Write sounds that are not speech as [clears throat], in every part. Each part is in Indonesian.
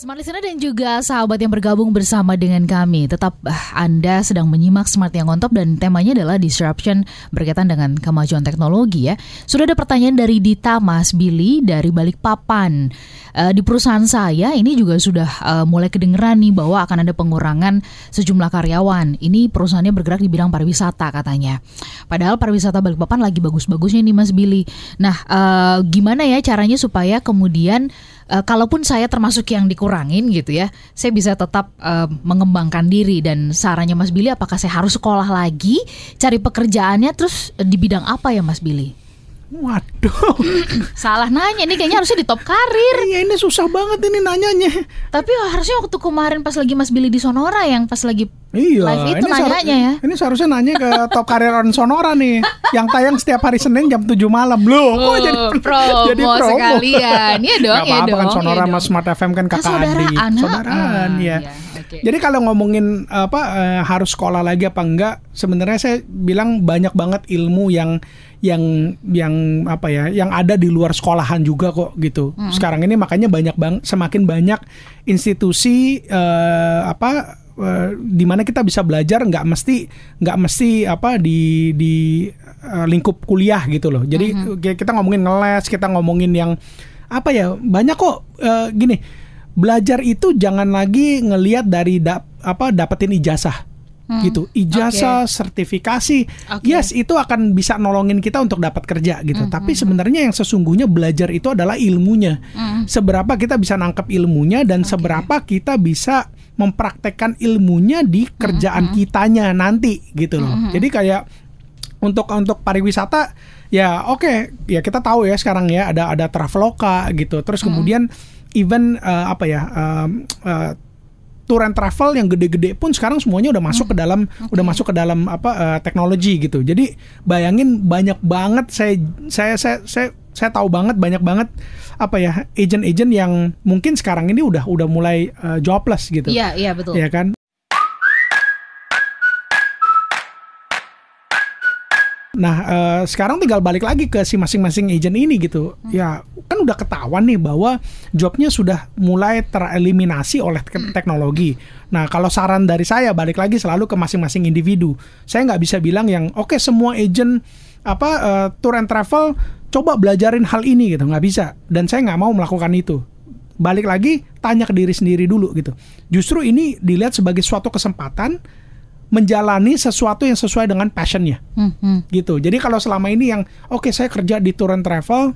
Smart Listener dan juga sahabat yang bergabung bersama dengan kami Tetap ah, Anda sedang menyimak Smart yang on top Dan temanya adalah disruption berkaitan dengan kemajuan teknologi ya Sudah ada pertanyaan dari Dita Mas Billy dari Balikpapan e, Di perusahaan saya ini juga sudah eh, mulai kedengeran nih Bahwa akan ada pengurangan sejumlah karyawan Ini perusahaannya bergerak di bidang pariwisata katanya Padahal pariwisata Balikpapan lagi bagus-bagusnya nih Mas Billy Nah eh, gimana ya caranya supaya kemudian uh, kalaupun saya termasuk yang dikurangin gitu ya, saya bisa tetap uh, mengembangkan diri dan sarannya Mas Billy apakah saya harus sekolah lagi, cari pekerjaannya terus di bidang apa ya Mas Billy? Waduh. Salah nanya ini kayaknya harusnya di top karir. Iya ini susah banget ini nanyanya. Tapi oh, harusnya waktu kemarin pas lagi Mas Billy di Sonora yang pas lagi iya, live itu ini nanyanya ya. Ini seharusnya nanya ke top karir on Sonora nih. yang tayang setiap hari Senin jam 7 malam. Loh, kok oh, jadi promo, [laughs] jadi promo. sekalian. Iya dong, Gak ya apa-apa ya kan Sonora ya Mas Smart FM kan kakak kan Saudara adik. Saudaraan. Saudaraan, ah, ya. Iya. iya. Okay. Jadi kalau ngomongin apa eh, harus sekolah lagi apa enggak, sebenarnya saya bilang banyak banget ilmu yang yang yang apa ya, yang ada di luar sekolahan juga kok gitu. Hmm. Sekarang ini makanya banyak bang semakin banyak institusi eh, apa eh, di mana kita bisa belajar nggak mesti nggak mesti apa di di eh, lingkup kuliah gitu loh. Jadi -hmm. kita ngomongin ngeles, kita ngomongin yang apa ya banyak kok eh, gini belajar itu jangan lagi ngelihat dari da, apa dapetin ijazah hmm. gitu ijazah okay. sertifikasi okay. yes itu akan bisa nolongin kita untuk dapat kerja gitu hmm, tapi hmm, hmm. sebenarnya yang sesungguhnya belajar itu adalah ilmunya hmm. seberapa kita bisa nangkep ilmunya dan okay. seberapa kita bisa mempraktekkan ilmunya di hmm, kerjaan hmm. kitanya nanti gitu loh hmm. jadi kayak untuk untuk pariwisata ya oke okay, ya kita tahu ya sekarang ya ada ada traveloka gitu terus kemudian even uh, apa ya uh, uh, tour and travel yang gede-gede pun sekarang semuanya udah masuk hmm. ke dalam okay. udah masuk ke dalam apa uh, teknologi gitu. Jadi bayangin banyak banget saya saya saya saya saya tahu banget banyak banget apa ya agent-agent yang mungkin sekarang ini udah udah mulai uh, jobless gitu. Iya, iya betul. Iya kan? Nah, uh, sekarang tinggal balik lagi ke si masing-masing agent ini gitu. Hmm. Ya, Kan udah ketahuan nih bahwa jobnya sudah mulai tereliminasi oleh te hmm. teknologi. Nah, kalau saran dari saya balik lagi selalu ke masing-masing individu. Saya nggak bisa bilang yang oke okay, semua agent apa uh, tour and travel coba belajarin hal ini gitu nggak bisa. Dan saya nggak mau melakukan itu. Balik lagi tanya ke diri sendiri dulu gitu. Justru ini dilihat sebagai suatu kesempatan menjalani sesuatu yang sesuai dengan passionnya, mm -hmm. gitu. Jadi kalau selama ini yang oke okay, saya kerja di tour and travel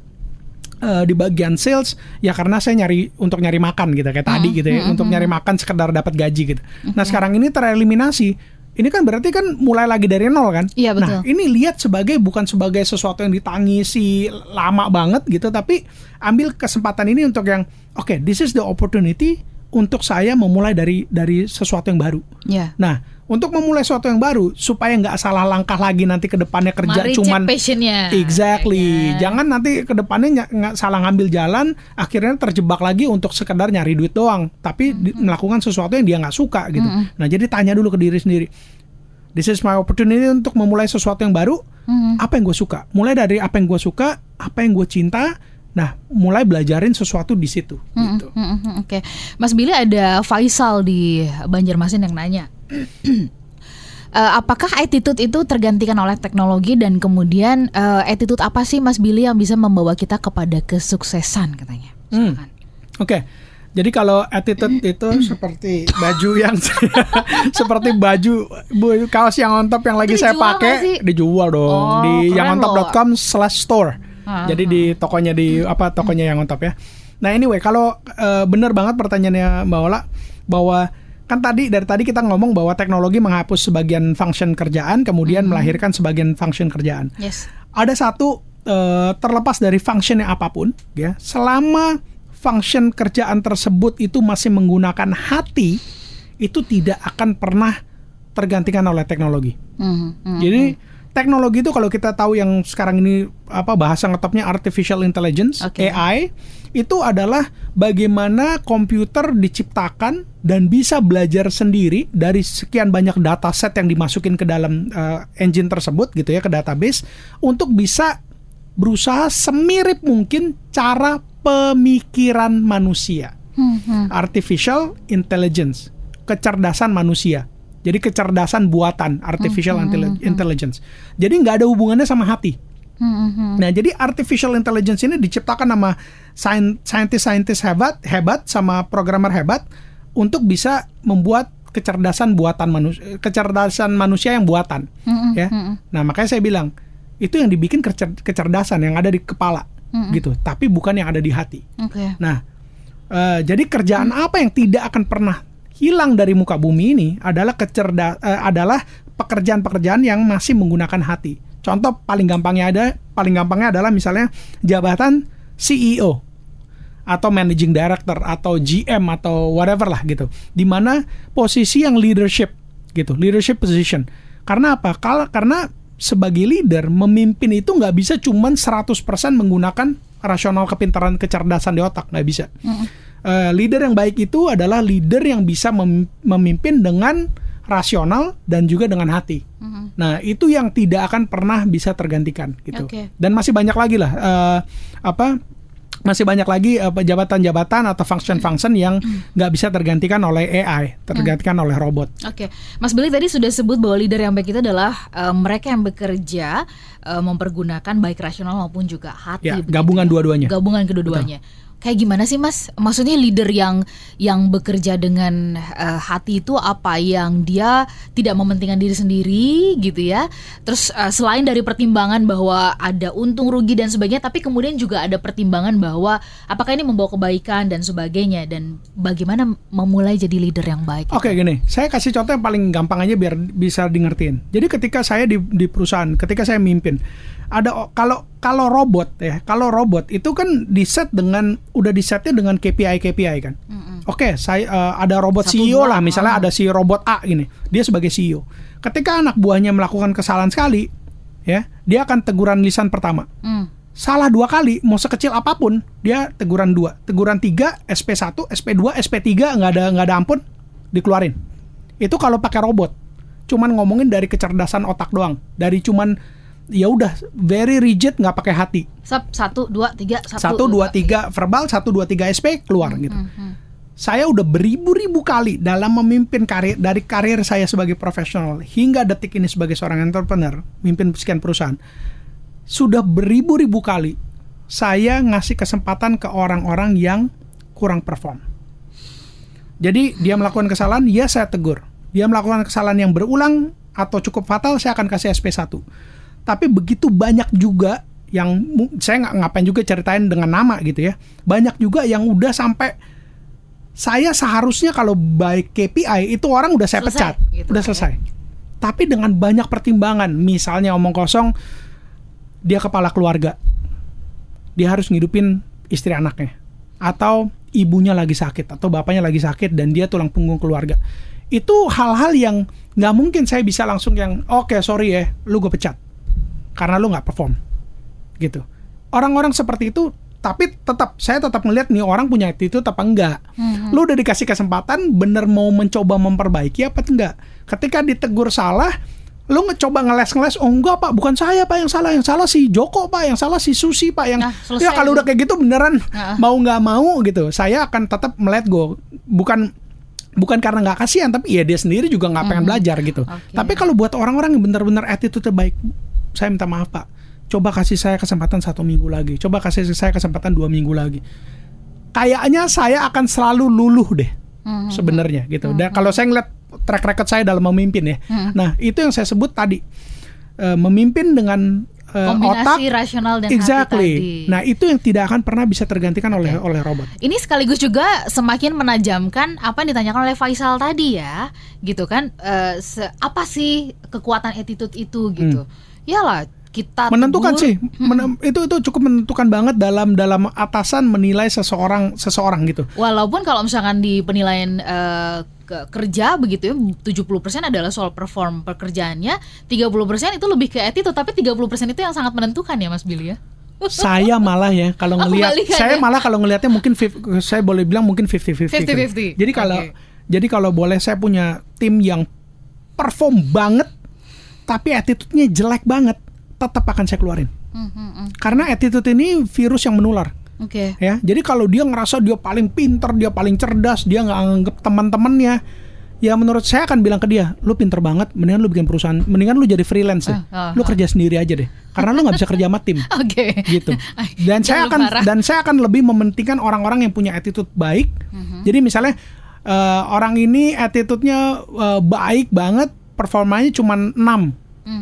uh, di bagian sales ya karena saya nyari untuk nyari makan gitu kayak hmm, tadi gitu ya hmm, untuk hmm, nyari hmm. makan sekedar dapat gaji gitu. Nah, hmm. Nah sekarang ini tereliminasi. Ini kan berarti kan mulai lagi dari nol kan? Iya betul. Nah ini lihat sebagai bukan sebagai sesuatu yang ditangisi lama banget gitu, tapi ambil kesempatan ini untuk yang oke okay, this is the opportunity untuk saya memulai dari dari sesuatu yang baru. Yeah. Nah untuk memulai sesuatu yang baru supaya nggak salah langkah lagi nanti ke depannya kerja Mari cuman exactly yeah. Iya. jangan nanti ke depannya nggak salah ngambil jalan akhirnya terjebak lagi untuk sekedar nyari duit doang tapi mm -hmm. melakukan sesuatu yang dia nggak suka gitu mm -hmm. nah jadi tanya dulu ke diri sendiri this is my opportunity untuk memulai sesuatu yang baru mm -hmm. apa yang gue suka mulai dari apa yang gue suka apa yang gue cinta Nah, mulai belajarin sesuatu di situ. Mm -hmm. gitu. Mm -hmm. Oke, okay. Mas Billy ada Faisal di Banjarmasin yang nanya. Uh, [clears throat] apakah attitude itu tergantikan oleh teknologi dan kemudian uh, attitude apa sih Mas Billy yang bisa membawa kita kepada kesuksesan katanya? Hmm. Oke. Okay. Jadi kalau attitude [clears throat] itu seperti baju yang [laughs] seperti baju kaos yang on top yang lagi itu saya pakai dijual dong oh, di yang on store Ah, Jadi ah. di tokonya di hmm. apa tokonya yang on top ya. Nah anyway kalau uh, benar banget pertanyaannya Mbak Ola bahwa kan tadi dari tadi kita ngomong bahwa teknologi menghapus sebagian function kerjaan kemudian -hmm. melahirkan sebagian function kerjaan. Yes. Ada satu uh, terlepas dari functionnya apapun ya selama function kerjaan tersebut itu masih menggunakan hati itu tidak akan pernah tergantikan oleh teknologi. Mm -hmm. Jadi -hmm teknologi itu kalau kita tahu yang sekarang ini apa bahasa ngetopnya artificial intelligence okay. AI itu adalah bagaimana komputer diciptakan dan bisa belajar sendiri dari sekian banyak data set yang dimasukin ke dalam uh, engine tersebut gitu ya ke database untuk bisa berusaha semirip mungkin cara pemikiran manusia. Hmm, hmm. Artificial intelligence, kecerdasan manusia. Jadi kecerdasan buatan, artificial mm-hmm, mm-hmm. intelligence. Jadi nggak ada hubungannya sama hati. Mm-hmm. Nah, jadi artificial intelligence ini diciptakan sama scientist-scientist hebat, hebat sama programmer hebat untuk bisa membuat kecerdasan buatan manusia, kecerdasan manusia yang buatan, mm-hmm. ya. Mm-hmm. Nah, makanya saya bilang itu yang dibikin kecer- kecerdasan yang ada di kepala, mm-hmm. gitu. Tapi bukan yang ada di hati. Okay. Nah, uh, jadi kerjaan hmm apa yang tidak akan pernah hilang dari muka bumi ini adalah kecerda eh, adalah pekerjaan-pekerjaan yang masih menggunakan hati. Contoh paling gampangnya ada paling gampangnya adalah misalnya jabatan CEO atau managing director atau GM atau whatever lah gitu. Di mana posisi yang leadership gitu, leadership position. Karena apa? Kal karena sebagai leader memimpin itu nggak bisa cuman 100% menggunakan rasional kepintaran kecerdasan di otak nggak bisa. Mm -hmm Eh, leader yang baik itu adalah leader yang bisa memimpin dengan rasional dan juga dengan hati. Mm -hmm. Nah, itu yang tidak akan pernah bisa tergantikan gitu. Okay. Dan masih banyak lagi lah uh, apa masih banyak lagi eh, jabatan-jabatan uh, atau function-function yang mm-hmm. nggak bisa tergantikan oleh AI, tergantikan hmm. oleh robot. Oke, okay. Mas Billy tadi sudah sebut bahwa leader yang baik itu adalah uh, mereka yang bekerja uh, mempergunakan baik rasional maupun juga hati. Ya, gabungan ya. dua-duanya. Gabungan kedua-duanya kayak gimana sih Mas? Maksudnya leader yang yang bekerja dengan uh, hati itu apa yang dia tidak mementingkan diri sendiri gitu ya. Terus uh, selain dari pertimbangan bahwa ada untung rugi dan sebagainya, tapi kemudian juga ada pertimbangan bahwa apakah ini membawa kebaikan dan sebagainya dan bagaimana memulai jadi leader yang baik. Oke, okay, gini. Saya kasih contoh yang paling gampang aja biar bisa dimengertiin. Jadi ketika saya di di perusahaan, ketika saya mimpin, ada kalau kalau robot ya, kalau robot itu kan di set dengan udah di setnya dengan KPI KPI kan. Mm -hmm. Oke, okay, saya uh, ada robot Satu CEO lah, misalnya ah. ada si robot A ini, dia sebagai CEO. Ketika anak buahnya melakukan kesalahan sekali, ya, dia akan teguran lisan pertama. Mm. Salah dua kali, mau sekecil apapun, dia teguran dua, teguran tiga, SP 1 SP 2 SP 3 nggak ada nggak ada ampun, dikeluarin. Itu kalau pakai robot, cuman ngomongin dari kecerdasan otak doang, dari cuman ya udah very rigid nggak pakai hati satu dua tiga satu, satu dua tiga verbal satu dua tiga sp keluar hmm, gitu mm hmm. saya udah beribu-ribu kali dalam memimpin karir dari karir saya sebagai profesional hingga detik ini sebagai seorang entrepreneur mimpin sekian perusahaan sudah beribu-ribu kali saya ngasih kesempatan ke orang-orang yang kurang perform jadi dia melakukan kesalahan ya saya tegur dia melakukan kesalahan yang berulang atau cukup fatal saya akan kasih sp 1 tapi begitu banyak juga yang saya nggak ngapain juga ceritain dengan nama gitu ya banyak juga yang udah sampai saya seharusnya kalau baik KPI itu orang udah saya selesai, pecat gitu, udah kan ya. selesai ya. tapi dengan banyak pertimbangan misalnya omong kosong dia kepala keluarga dia harus ngidupin istri anaknya atau ibunya lagi sakit atau bapaknya lagi sakit dan dia tulang punggung keluarga itu hal-hal yang nggak mungkin saya bisa langsung yang oke okay, sorry ya lu gue pecat karena lu nggak perform gitu orang-orang seperti itu tapi tetap saya tetap melihat nih orang punya attitude apa enggak. Mm-hmm. Lu udah dikasih kesempatan bener mau mencoba memperbaiki apa enggak. Ketika ditegur salah, lu ngecoba ngeles-ngeles, "Oh enggak, Pak, bukan saya Pak yang salah, yang salah si Joko Pak, yang salah si Susi Pak yang nah, Ya kalau udah kayak gitu beneran nah. mau nggak mau gitu. Saya akan tetap melihat go. Bukan bukan karena nggak kasihan tapi ya dia sendiri juga nggak pengen hmm. belajar gitu. Okay. Tapi kalau buat orang-orang yang bener-bener benar attitude terbaik saya minta maaf pak coba kasih saya kesempatan satu minggu lagi coba kasih saya kesempatan dua minggu lagi kayaknya saya akan selalu luluh deh mm sebenarnya gitu dan mhm. kalau saya ngeliat track record saya dalam memimpin ya mhm. nah itu yang saya sebut tadi eh, memimpin dengan eh, kombinasi otak, rasional dan exactly. hati tadi. Nah, itu yang tidak akan pernah bisa tergantikan okay. oleh oleh robot. Ini sekaligus juga semakin menajamkan apa yang ditanyakan oleh Faisal tadi ya, gitu kan? Uh, apa sih kekuatan attitude itu gitu? Hmm Iyalah kita menentukan tegur. sih men itu itu cukup menentukan banget dalam dalam atasan menilai seseorang seseorang gitu. Walaupun kalau misalkan di penilaian uh, ke kerja begitu ya 70% adalah soal perform pekerjaannya 30% itu lebih ke attitude tapi 30% itu yang sangat menentukan ya Mas Billy ya saya malah ya kalau [laughs] oh, ngelihat saya malah kalau ngelihatnya mungkin saya boleh bilang mungkin fifty. Kan. Fifty jadi kalau okay. jadi kalau boleh saya punya tim yang perform banget tapi attitude-nya jelek banget, tetap akan saya keluarin. Mm hmm, Karena attitude ini virus yang menular. Oke. Okay. Ya, jadi kalau dia ngerasa dia paling pinter, dia paling cerdas, dia nggak anggap teman-temannya, ya menurut saya akan bilang ke dia, lu pinter banget, mendingan lu bikin perusahaan, mendingan lu jadi freelance deh, uh, uh, lu ah. kerja sendiri aja deh, karena lu nggak bisa kerja sama tim. [laughs] Oke. Okay. Gitu. [laughs] Dan saya akan dan saya akan lebih mementingkan orang-orang yang punya attitude baik. Mm -hmm. Jadi misalnya uh, orang ini attitude-nya uh, baik banget, performanya cuma 6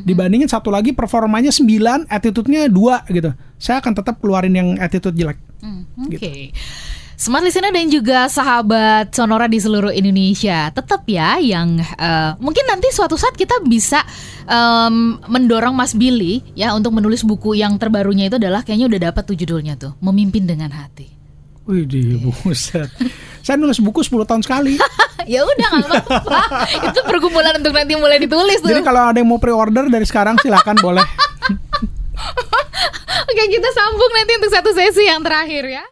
dibandingin satu lagi performanya 9 attitude-nya 2 gitu saya akan tetap keluarin yang attitude jelek mm, gitu. oke okay. Smart listener dan juga sahabat Sonora di seluruh Indonesia, tetap ya yang uh, mungkin nanti suatu saat kita bisa um, mendorong Mas Billy ya untuk menulis buku yang terbarunya itu adalah kayaknya udah dapat tuh judulnya tuh, Memimpin dengan Hati. Wih di iya. buset. Saya nulis buku 10 tahun sekali. [laughs] ya udah nggak apa-apa. Itu pergumulan untuk nanti mulai ditulis tuh. Jadi kalau ada yang mau pre-order dari sekarang silakan boleh. [laughs] Oke, kita sambung nanti untuk satu sesi yang terakhir ya.